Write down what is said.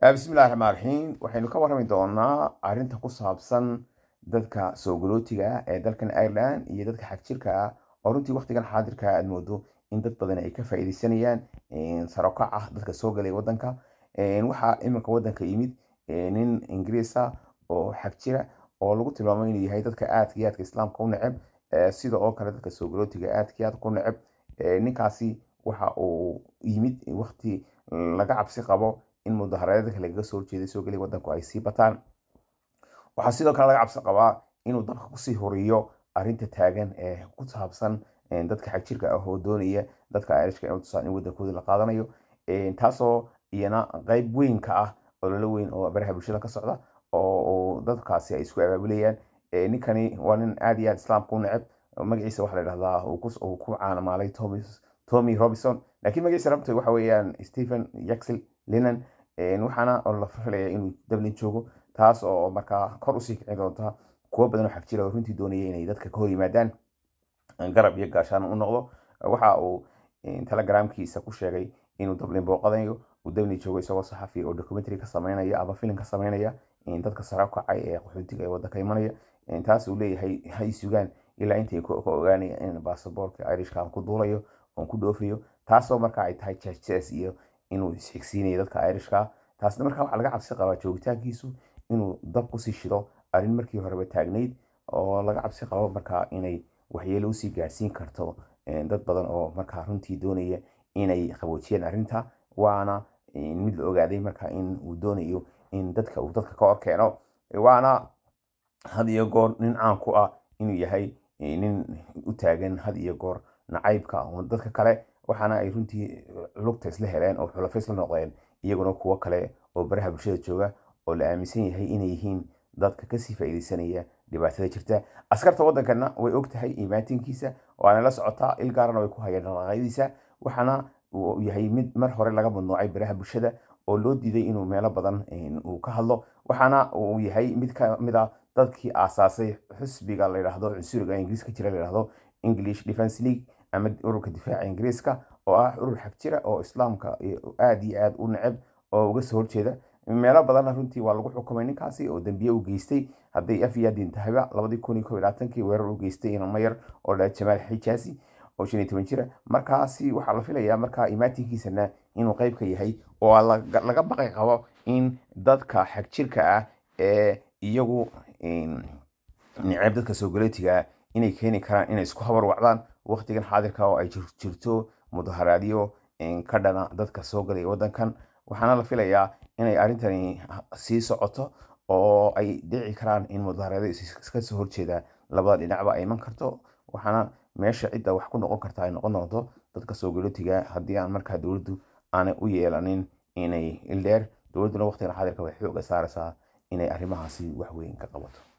bismillahi raxmaan raxiim waxaynu ka warrami doonaa arrinta ku saabsan dadka soo galootiga ah ee dalkan ireland iyo dadka xagjirka ah oo runtii waqtigan xaadirka aad moodo in dad badan ay ka faa'iideysanayaan sarokac ah dadka soo galay wadanka waxaa iminka wadanka yimid nin ingiriisa ah oo xagjira ah, oo lagu tilmaamo inuu yahay dadka aadka aadka islaamka u neceb sida oo kale dadka soo galootiga aadka aadka u neceb ninkaasi waxa uu yimid waqti laga cabsi qabo mudaharaadka lagaga soo horjeeday soo geliya wadanku ay sii bataan waxaa sidoo kale laga cabsi qabaa inuu dalka kusii horiyo arinta taagan ee ku saabsan dadka xagjirka ah oo doonaya dadka irishka inay tusaan in waddankooda la qaadanayo taasoo iyana qayb weyn ka ah ololo weyn oo baraha bulshada ka socda oo dadkaasi ay isku abaabulayaan ninkani waa nin aad iyo aad islaamka u neceb magaciisa waxaa la dhahdaa uu ku caanamaalay tommy robinson laakiin magaciisa rabta waxa weeyaan stephen jackson lennon waxaana la filaya inuu dublin joogo taas oo markaa kor usii kici doonta kuwo badan oo xagjira oo runtii doonaya inay dadka ka hor yimaadaan garab iyo gaashaan u noqdo waxa uu telegramkiisa ku sheegay inuu dublin booqadayo uu dublin joogo isagoo saxafi oo documentary ka sameynaya ama filim ka sameynaya dadka sare u kacay ee qaxootiga ee waddanka imanaya taas uu leeyahay hay sugaan ilaa intay ka ogaanaya in baasaboorka irishka ku duulayo oon ku dhoofayo taasoo markaa ay tahay jajjes iyo inuu isheegsiinayo dadka irishka taasna markaa waxaa laga cabsi qabaa joogitaankiisu inuu dab kusii shido arrin markii horeba taagnayd oo laga cabsi qabo markaa inay waxyeelo usii gaadhsiin karto eh, dad badan oo markaa runtii doonaya inay qaboojiyeen arrinta waana eh, mid la ogaaday markaa in uu doonayo in dadka uu dadka ka horkeeno waana had iyo goor nin caan ku ah inuu yahay eh, nin u taagan had iyo goor nacaybka dadka kale waxaana ay runtii eh, lugta isla heleen oo xulafa isla noqdeen iyaguna kuwo kale oo baraha bulshada jooga oo la aaminsan yahay inay yihiin dadka kasii faa'iidaysanaya dhibaatada jirta askarta waddankana way og tahay imaatinkiisa waana la socotaa il gaarana way ku hayeen dhaqaaqyadiisa waxaana yahay mid mar hore laga mamnuucay baraha bulshada oo loo diiday inuu meelo badan eh, uu ka hadlo waxaana uu yahay mid ka ah dadkii aasaasay xusbiga la yidhaahdo cunsuriga ingiriiska jira la yidhaahdo english defense league ama ururka difaaca ingiriiska oo ah urur xagjira oo islaamka aad iyo aad u neceb oo uga soo horjeeda meelo badanna runtii waa lagu xukumay ninkaasi oo dambiye u geystay hadday afya diintahiba labadii kun iyo kow weerar u geystay ilmayar oo la jamaal xijaasi oo shan iyo toban jira markaasi waxaa la filayaa markaa imaatinkiisana inuu qayb ka yahay oo laga baqay qabo in dadka xagjirka ah ee iyagu nicab dadka soogalootigaa ah inay keeni karaan inay isku habar wacdaan waqtigan xaadirka oo ay jirto mudaharaadyo ka dadka soo galaya wadankan waxaana la filayaa inay arrintani sii socoto oo ay dhici karaan in mudaharaadyo iskasoo horjeeda labada dhinacba ayman karto waxaana meesha cidda wax ku noqon karta ay noqon doonto dadka soo galootiga haddii aan markaa dowladdu aanay u yeelanin inay ildheer dowladduna waqtigan xaadirka way xooga saaraysaa inay arrimahaasi waxweyn ka qabato